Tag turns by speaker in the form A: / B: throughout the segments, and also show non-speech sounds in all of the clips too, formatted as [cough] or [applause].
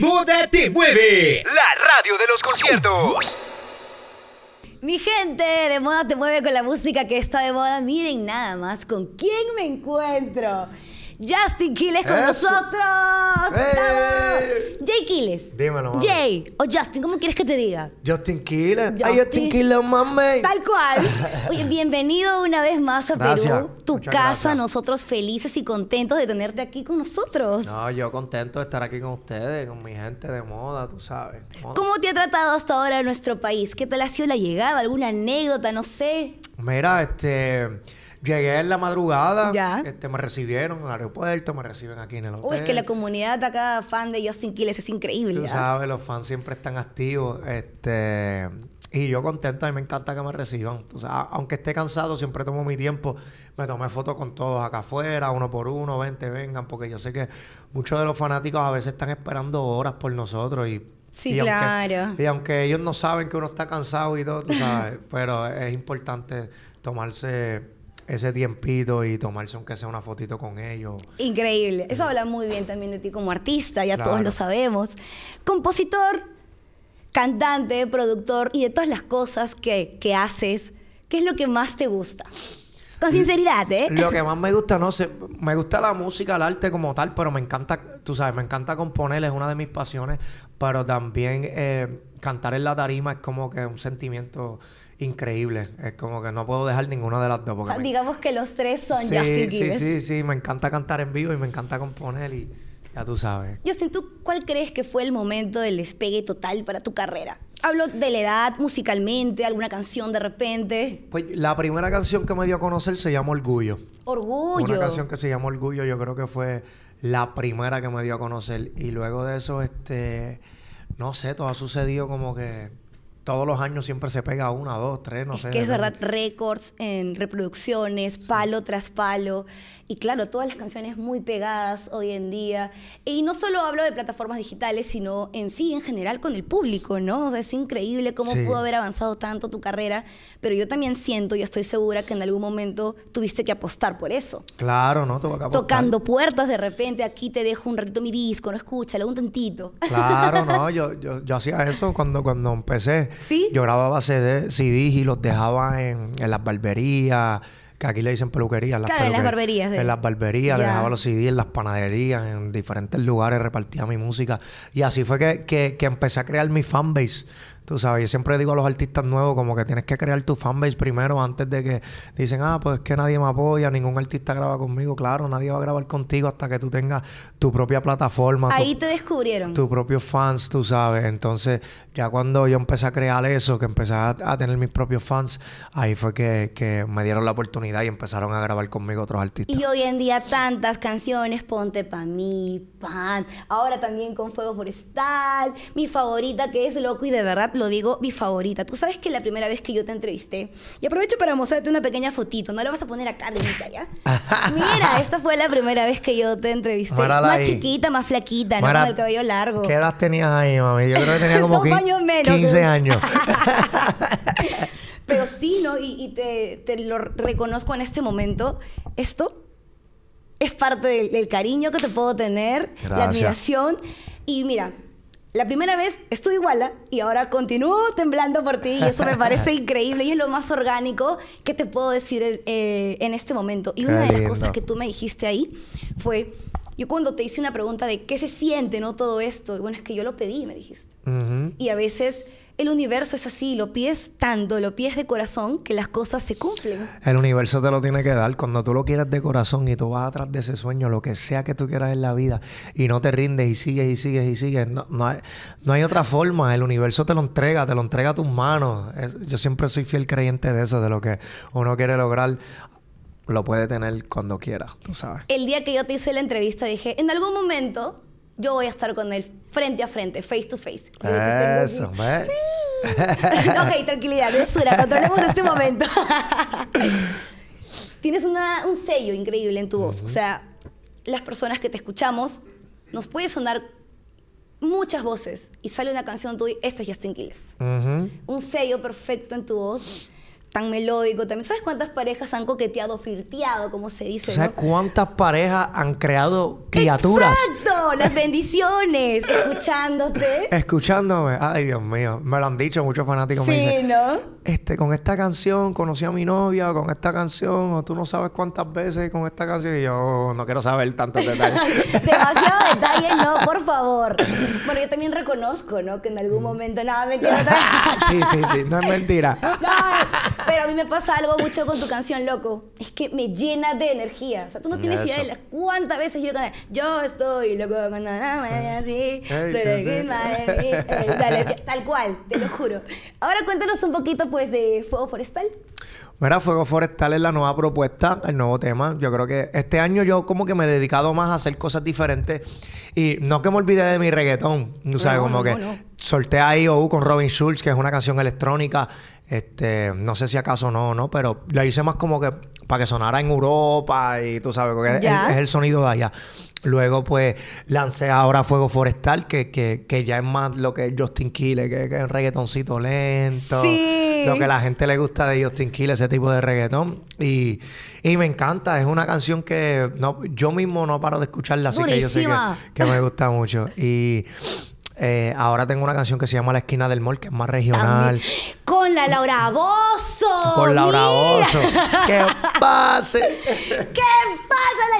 A: Moda te mueve. La radio de los conciertos.
B: Mi gente, de moda te mueve con la música que está de moda. Miren nada más con quién me encuentro. Justin Kiles con nosotros. ¡Eh! Jay Quiles.
A: Dímelo, Jay
B: o Justin, ¿cómo quieres que te diga?
A: Justin Quiles. Ay, Justin Quiles, mami.
B: Tal cual. [laughs] Oye, bienvenido una vez más a Perú, tu casa. Nosotros felices y contentos de tenerte aquí con nosotros.
A: No, yo contento de estar aquí con ustedes, con mi gente de moda, tú sabes. ¿Cómo
B: te ha tratado hasta ahora nuestro país? ¿Qué tal ha sido la llegada? ¿Alguna anécdota? No sé.
A: Mira, este. Llegué en la madrugada. Este, me recibieron en el aeropuerto, me reciben aquí en el hotel. Uy, es que
B: la comunidad de acá, fan de Justin Quiles, es increíble. Tú ¿ah? sabes,
A: los fans siempre están activos. Este, y yo contento, a mí me encanta que me reciban. O sea, aunque esté cansado, siempre tomo mi tiempo. Me tomé fotos con todos acá afuera, uno por uno, vente, vengan, porque yo sé que muchos de los fanáticos a veces están esperando horas por nosotros y. Sí, claro. y aunque ellos no saben que uno está cansado y todo, tú sabes, [laughs] pero es importante tomarse ese tiempito y tomarse aunque sea una fotito con ellos.
B: Increíble. Eso mm. habla muy bien también de ti como artista, ya todos lo sabemos. Compositor, cantante, productor y de todas las cosas que, haces, ¿qué es lo que más te gusta? Con mm, sinceridad, ¿eh? Lo que [laughs] más
A: me gusta, no sé, me gusta la música, el arte como tal, pero me encanta, tú sabes, me encanta componer, es una de mis pasiones, pero también eh, cantar en la tarima es como que un sentimiento increíble. Es como que no puedo dejar ninguna de las dos. Ah,
B: digamos que los tres son sí, Sí, sí,
A: sí. Me encanta cantar en vivo y me encanta componer y ya tú sabes.
B: Justin, ¿tú cuál crees que fue el momento del despegue total para tu carrera? Hablo de la edad, musicalmente, alguna canción de repente.
A: Pues la primera canción que me dio a conocer se llama Orgullo.
B: Orgullo. Una canción
A: que se llama Orgullo, yo creo que fue la primera que me dio a conocer. Y luego de eso, este, no sé, todo ha sucedido como que todos los años siempre se pega una, dos, tres, no sé. Que es verdad,
B: récords en reproducciones, palo tras palo. Y claro, todas las canciones muy pegadas hoy en día. Y no solo hablo de plataformas digitales, sino en sí, en general, con el público, ¿no? es increíble cómo pudo haber avanzado tanto tu carrera. Pero yo también siento y estoy segura que en algún momento tuviste que apostar por eso.
A: Claro, ¿no? Tocando
B: puertas de repente, aquí te dejo un ratito mi disco, no escúchalo un tantito. Claro,
A: no, [laughs] yo, yo, hacía eso cuando, cuando empecé yo grababa CDs y los dejaba en, las barberías. Que aquí le dicen peluquerías. claro, en las barberías. En las barberías, dejaba los CDs en las panaderías, en diferentes lugares, repartía mi música. Y así fue que, que empecé a crear mi fanbase. Tú sabes, yo siempre digo a los artistas nuevos como que tienes que crear tu fanbase primero antes de que dicen, ah, pues es que nadie me apoya, ningún artista graba conmigo. Claro, nadie va a grabar contigo hasta que tú tengas tu propia plataforma. Ahí
B: te descubrieron. Tus
A: propios fans, tú sabes. Entonces, ya cuando yo empecé a crear eso, que empecé a, tener mis propios fans, ahí fue que, que, me dieron la oportunidad y empezaron a grabar conmigo otros artistas.
B: Y hoy en día tantas canciones, Ponte Pa' mí, Pan, ahora también con Fuego Forestal, mi favorita que es Loco y de verdad lo digo, mi favorita. Tú sabes que la primera vez que yo te entrevisté, y aprovecho para mostrarte una pequeña fotito, no la vas a poner acá, Lenita, ¿ya? [laughs] Mira, esta fue la primera vez que yo te entrevisté. más chiquita, más flaquita, ¿no? Con el cabello largo. ¿Qué
A: edad tenías ahí, mami? Yo creo que tenía [laughs] como 15 años. [laughs]
B: Pero sí, ¿no? Y, te, lo reconozco en este momento. Esto es parte del, cariño que te puedo tener, la admiración. Y mira, la primera vez estuve iguala ¿ah? y ahora continúo temblando por ti y eso me parece [laughs] increíble y es lo más orgánico que te puedo decir eh, eh, en este momento. Y una de las cosas que tú me dijiste ahí fue, yo cuando te hice una pregunta de qué se siente, ¿no? Todo esto, y bueno, es que yo lo pedí, me dijiste. Y a veces el universo es así, lo pides tanto, lo pides de corazón, que las cosas se cumplen.
A: El universo te lo tiene que dar cuando tú lo quieras de corazón y tú vas atrás de ese sueño, lo que sea que tú quieras en la vida, y no te rindes y sigues y sigues y sigues. No, no, hay, no hay, otra forma, el universo te lo entrega, te lo entrega a tus manos. yo siempre soy fiel creyente de eso, de lo que uno quiere lograr lo puede tener cuando quiera, tú sabes.
B: El día que yo te hice la entrevista dije, en algún momento yo voy a estar con él frente a frente, face to face.
A: Eso, [laughs]
B: ok, tranquilidad, dulzura, controlemos este momento. [laughs] Tienes un sello increíble en tu voz. O sea, las personas que te escuchamos, nos puede sonar muchas voces y sale una canción tuya, esta es Justin Quiles. Un sello perfecto en tu voz tan melódico. También, ¿sabes cuántas parejas han coqueteado, flirteado, como se dice? ¿Sabes
A: cuántas parejas han creado criaturas?
B: ¡Exacto! Las bendiciones, [laughs] escuchándote.
A: Escuchándome. Ay, Dios mío. Me lo han dicho muchos fanáticos. Sí, ¿no? Este, con esta canción conocí a mi novia, con esta canción, o tú no sabes cuántas veces con esta canción. Y yo oh, no quiero saber tantos detalles. [laughs]
B: Demasiado detalles, no, por favor. Bueno, yo también reconozco, ¿no? Que en algún momento, nada, me mentira. [laughs] sí, sí, sí, no es mentira. Pero a mí me pasa algo mucho con tu canción, loco. Es que me llena de energía. O sea, tú no tienes idea de las cuántas veces yo Yo estoy loco cuando eh, tal cual, te lo juro. Ahora cuéntanos un poquito, pues, de Fuego Forestal.
A: Mira, Fuego Forestal es la nueva propuesta, el nuevo tema. Yo creo que este año yo como que me he dedicado más a hacer cosas diferentes. Y no que me olvidé de mi reggaetón, ¿no sabes? como que solté a IOU con Robin Schulz, que es una canción electrónica. Este, no sé si acaso no, ¿no? Pero la hice más como que para que sonara en Europa y tú sabes, porque es, el sonido de allá. Luego, pues, lancé ahora Fuego Forestal, que, que, que ya es más lo que Justin Kille, que, es es reggaetoncito lento lo que la gente le gusta de Justin Kill, ese tipo de reggaetón. Y, me encanta, es una canción que no, yo mismo no paro de escucharla, así que yo sé que, me gusta mucho. Y eh, ahora tengo una canción que se llama La esquina del mall, que es más regional.
B: Con la Laura Bozo. Con Laura Bozo. [laughs] ¡Que pase!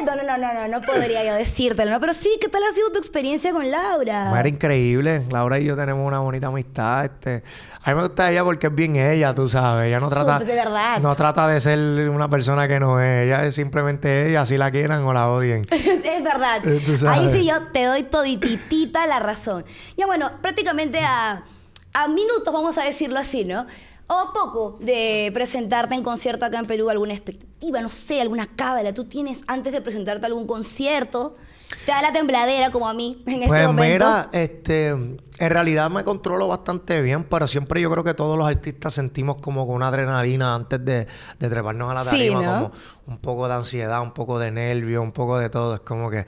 B: No, no, no, no, no podría yo decírtelo, ¿no? Pero sí, ¿qué tal ha sido tu experiencia con Laura? Era
A: increíble. Laura y yo tenemos una bonita amistad. Este. A mí me gusta ella porque es bien ella, tú sabes. Ella no trata... de No trata de ser una persona que no es. Ella es simplemente ella, así la quieran o la odien.
B: [laughs] es verdad. Eh, Ahí sí yo te doy todititita la razón. Ya bueno, prácticamente a, a minutos, vamos a decirlo así, ¿no? o poco de presentarte en concierto acá en Perú, alguna expectativa, no sé, alguna cábala tú tienes antes de presentarte algún concierto? Te da la tembladera como a mí en este pues momento. Mira,
A: este, en realidad me controlo bastante bien, pero siempre yo creo que todos los artistas sentimos como una adrenalina antes de, de treparnos a la tarima, como un poco de ansiedad, un poco de nervio, un poco de todo. Es como que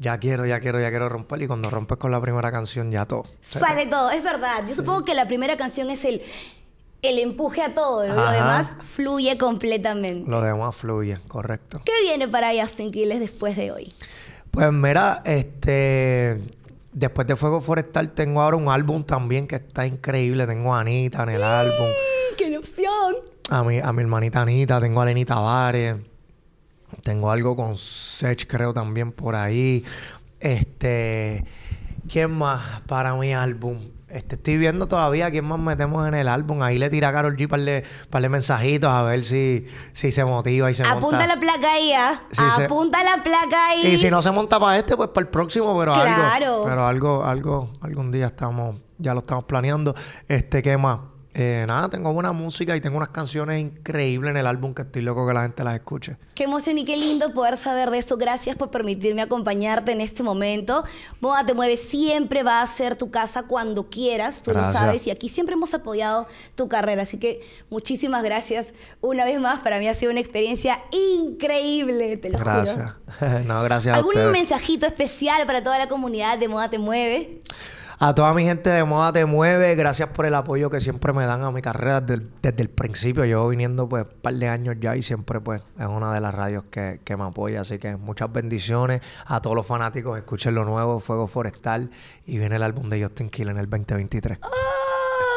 A: ya quiero, ya quiero, ya quiero romper. Y cuando rompes con la primera canción, ya todo. Sale
B: todo, es verdad. Yo supongo que la primera canción es el el empuje a todo, lo demás fluye completamente.
A: Lo demás fluye, correcto.
B: ¿Qué viene para Justin Quiles después de hoy?
A: Pues mira, este después de Fuego Forestal tengo ahora un álbum también que está increíble, tengo a Anita en el mm, álbum.
B: ¡Qué opción!
A: A mi, a mi hermanita Anita, tengo a Lenita Vare. Tengo algo con Sech, creo, también por ahí. Este. ¿Quién más para mi álbum? Este, estoy viendo todavía quién más metemos en el álbum. Ahí le tira a Carol G para le, mensajitos a ver si, si se motiva y se Apunta la
B: placa ahí, ¿ah? Apunta la placa ahí. Y si no se
A: monta para este, pues para el próximo, pero claro. algo. Pero algo, algo, algún día estamos, ya lo estamos planeando. Este, ¿qué más? Eh, nada, tengo buena música y tengo unas canciones increíbles en el álbum que estoy loco que la gente las escuche.
B: Qué emoción y qué lindo poder saber de eso. Gracias por permitirme acompañarte en este momento. Moda Te Mueve siempre va a ser tu casa cuando quieras, tú lo sabes, y aquí siempre hemos apoyado tu carrera. Así que muchísimas gracias una vez más. Para mí ha sido una experiencia increíble, te lo gracias. juro.
A: Gracias. [laughs] no, gracias a ¿Algún
B: mensajito especial para toda la comunidad de Moda Te Mueve?
A: A toda mi gente de Moda Te Mueve, gracias por el apoyo que siempre me dan a mi carrera desde, el principio. Llevo viniendo pues un par de años ya y siempre pues es una de las radios que, me apoya. Así que muchas bendiciones a todos los fanáticos. Escuchen lo nuevo, Fuego Forestal. Y viene el álbum de Justin Kill en el 2023. [laughs]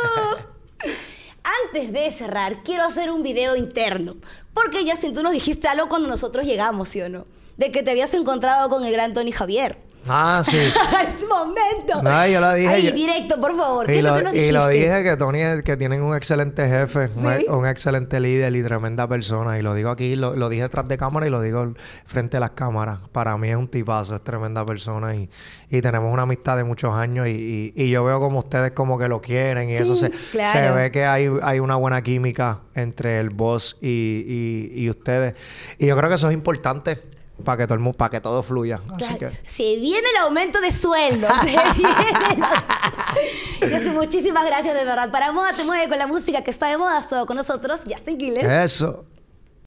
B: Ah. Antes de cerrar, quiero hacer un video interno. Porque ya sin tú nos dijiste algo cuando nosotros llegamos, ¿sí o no? De que te habías encontrado con el gran Tony Javier. Ah, sí. es [laughs] momento. No, yo lo dije. directo, por favor. y, lo, dije que
A: Tony, que tienen un excelente jefe, e, un, excelente líder y tremenda persona. Y lo digo aquí, lo, dije detrás de cámara y lo digo frente a las cámaras. Para mí es un tipazo, es tremenda persona y, y tenemos una amistad de muchos años. Y, y, yo veo como ustedes como que lo quieren y eso se, se ve que hay, hay una buena química entre el boss y, y ustedes. Y yo creo que eso es importante para que, todo que todo fluya. Así que...
B: Se viene el aumento de sueldo. se viene muchísimas gracias de verdad. Para Moda Te Mueve con la música que está de moda con nosotros, Justin Quiles. Eso.